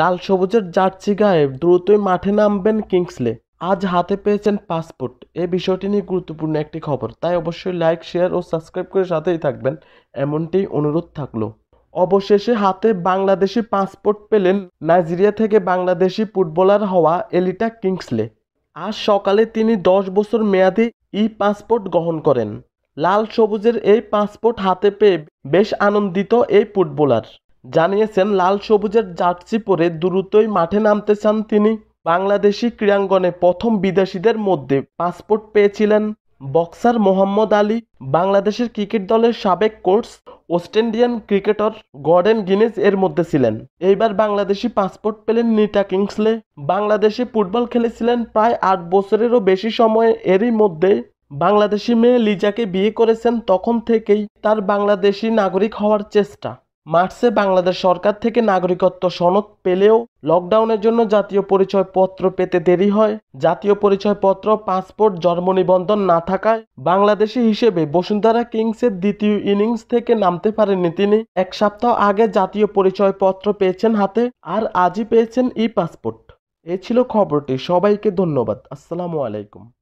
লাল সবুজের জার্সি গায়ে দ্রুতই মাঠে নামবেন কিংসলে আজ হাতে পেয়েছেন পাসপোর্ট এ বিষয়টি নিয়ে গুরুত্বপূর্ণ একটি খবর তাই অবশ্যই লাইক শেয়ার ও সাবস্ক্রাইব করে সাথেই থাকবেন এমনটি অনুরোধ থাকলো অবশেষে হাতে বাংলাদেশি পাসপোর্ট পেলেন নাইজেরিয়া থেকে বাংলাদেশি ফুটবলার হওয়া এলিটা কিংসলে আজ সকালে তিনি দশ বছর মেয়াদি ই পাসপোর্ট গ্রহণ করেন লাল সবুজের এই পাসপোর্ট হাতে পেয়ে বেশ আনন্দিত এই ফুটবলার জানিয়েছেন লাল সবুজের জার্সি পরে দ্রুতই মাঠে নামতে চান তিনি বাংলাদেশি ক্রীড়াঙ্গনে প্রথম বিদেশিদের মধ্যে পাসপোর্ট পেয়েছিলেন বক্সার মোহাম্মদ আলী বাংলাদেশের ক্রিকেট দলের সাবেক কোর্স West Indian cricketer Gordon Greenidge এর মধ্যে ছিলেন এইবার বাংলাদেশি পাসপোর্ট পেলেন নিটা কিংসলে বাংলাদেশে ফুটবল খেলেছিলেন প্রায় আট বছরেরও বেশি সময় এরই মধ্যে বাংলাদেশি মেয়ে লিজাকে বিয়ে করেছেন তখন থেকেই তার বাংলাদেশি নাগরিক হওয়ার চেষ্টা মার্চে বাংলাদেশ সরকার থেকে নাগরিকত্ব সনদ পেলেও লকডাউনের জন্য জাতীয় পরিচয়পত্র পেতে দেরি হয় জাতীয় পরিচয়পত্র পাসপোর্ট জন্ম নিবন্ধন না থাকায় বাংলাদেশি হিসেবে বসুন্ধরা কিংসের দ্বিতীয় ইনিংস থেকে নামতে পারেননি তিনি এক সপ্তাহ আগে জাতীয় পরিচয়পত্র পেয়েছেন হাতে আর আজই পেয়েছেন ই পাসপোর্ট এ ছিল খবরটি সবাইকে ধন্যবাদ আসসালামু আলাইকুম